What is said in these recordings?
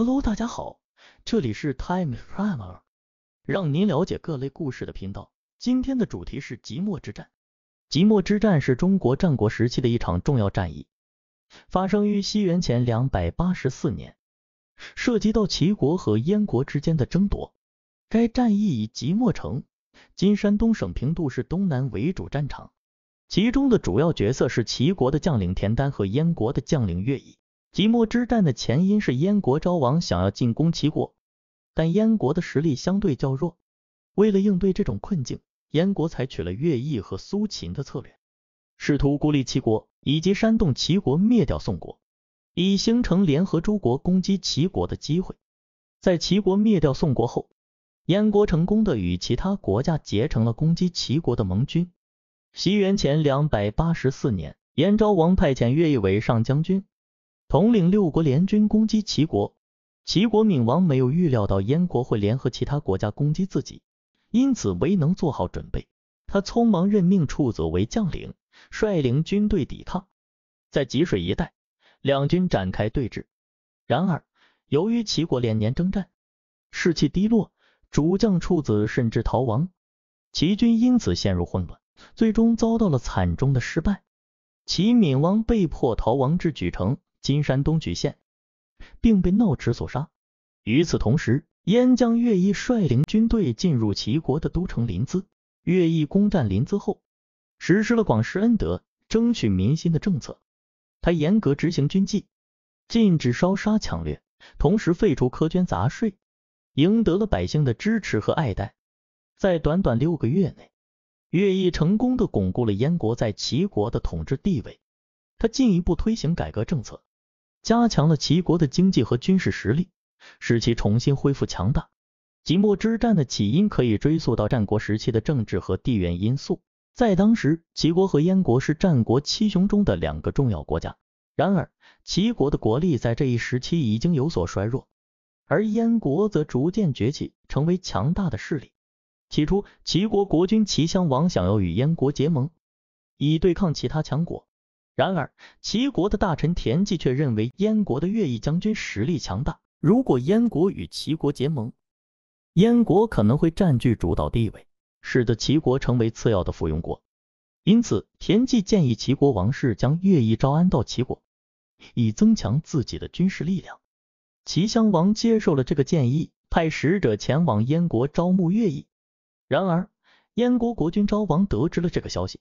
Hello，大家好，这里是 Time Primer，让您了解各类故事的频道。今天的主题是即墨之战。即墨之战是中国战国时期的一场重要战役，发生于西元前两百八十四年，涉及到齐国和燕国之间的争夺。该战役以即墨城（今山东省平度市东南）为主战场，其中的主要角色是齐国的将领田丹和燕国的将领乐毅。即墨之战的前因是燕国昭王想要进攻齐国，但燕国的实力相对较弱。为了应对这种困境，燕国采取了乐毅和苏秦的策略，试图孤立齐国，以及煽动齐国灭掉宋国，以形成联合诸国攻击齐国的机会。在齐国灭掉宋国后，燕国成功的与其他国家结成了攻击齐国的盟军。西元前两百八十四年，燕昭王派遣乐毅为上将军。统领六国联军攻击齐国，齐国闵王没有预料到燕国会联合其他国家攻击自己，因此未能做好准备。他匆忙任命处子为将领，率领军队抵抗。在吉水一带，两军展开对峙。然而，由于齐国连年征战，士气低落，主将触子甚至逃亡，齐军因此陷入混乱，最终遭到了惨重的失败。齐闵王被迫逃亡至莒城。金山东莒县，并被闹池所杀。与此同时，燕将乐毅率领军队进入齐国的都城临淄。乐毅攻占临淄后，实施了广施恩德、争取民心的政策。他严格执行军纪，禁止烧杀抢掠，同时废除苛捐杂税，赢得了百姓的支持和爱戴。在短短六个月内，乐毅成功的巩固了燕国在齐国的统治地位。他进一步推行改革政策。加强了齐国的经济和军事实力，使其重新恢复强大。即墨之战的起因可以追溯到战国时期的政治和地缘因素。在当时，齐国和燕国是战国七雄中的两个重要国家。然而，齐国的国力在这一时期已经有所衰弱，而燕国则逐渐崛起，成为强大的势力。起初，齐国国君齐襄王想要与燕国结盟，以对抗其他强国。然而，齐国的大臣田忌却认为，燕国的乐毅将军实力强大。如果燕国与齐国结盟，燕国可能会占据主导地位，使得齐国成为次要的附庸国。因此，田忌建议齐国王室将乐毅招安到齐国，以增强自己的军事力量。齐襄王接受了这个建议，派使者前往燕国招募乐毅。然而，燕国国君昭王得知了这个消息。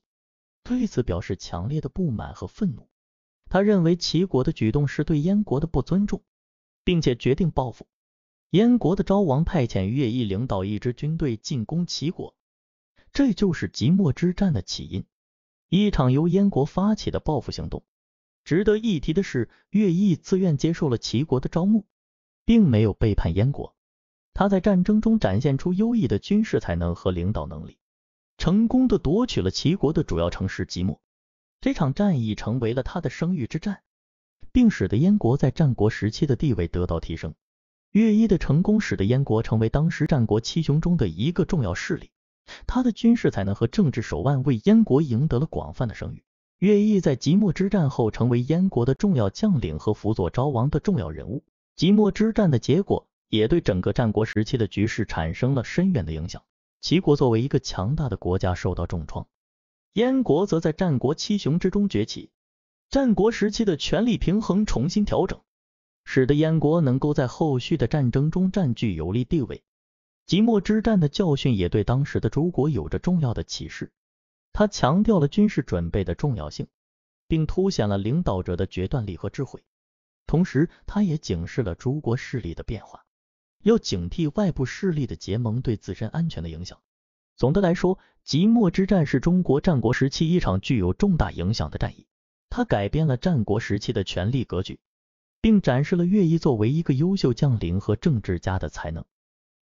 对此表示强烈的不满和愤怒，他认为齐国的举动是对燕国的不尊重，并且决定报复。燕国的昭王派遣乐毅领导一支军队进攻齐国，这就是即墨之战的起因，一场由燕国发起的报复行动。值得一提的是，乐毅自愿接受了齐国的招募，并没有背叛燕国。他在战争中展现出优异的军事才能和领导能力。成功的夺取了齐国的主要城市即墨，这场战役成为了他的声誉之战，并使得燕国在战国时期的地位得到提升。乐毅的成功使得燕国成为当时战国七雄中的一个重要势力，他的军事才能和政治手腕为燕国赢得了广泛的声誉。乐毅在即墨之战后成为燕国的重要将领和辅佐昭王的重要人物。即墨之战的结果也对整个战国时期的局势产生了深远的影响。齐国作为一个强大的国家受到重创，燕国则在战国七雄之中崛起。战国时期的权力平衡重新调整，使得燕国能够在后续的战争中占据有利地位。即墨之战的教训也对当时的诸国有着重要的启示，它强调了军事准备的重要性，并凸显了领导者的决断力和智慧。同时，它也警示了诸国势力的变化。要警惕外部势力的结盟对自身安全的影响。总的来说，即墨之战是中国战国时期一场具有重大影响的战役，它改变了战国时期的权力格局，并展示了乐毅作为一个优秀将领和政治家的才能。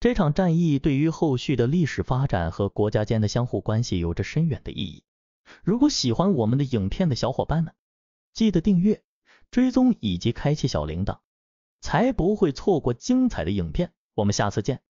这场战役对于后续的历史发展和国家间的相互关系有着深远的意义。如果喜欢我们的影片的小伙伴们，记得订阅、追踪以及开启小铃铛。才不会错过精彩的影片。我们下次见。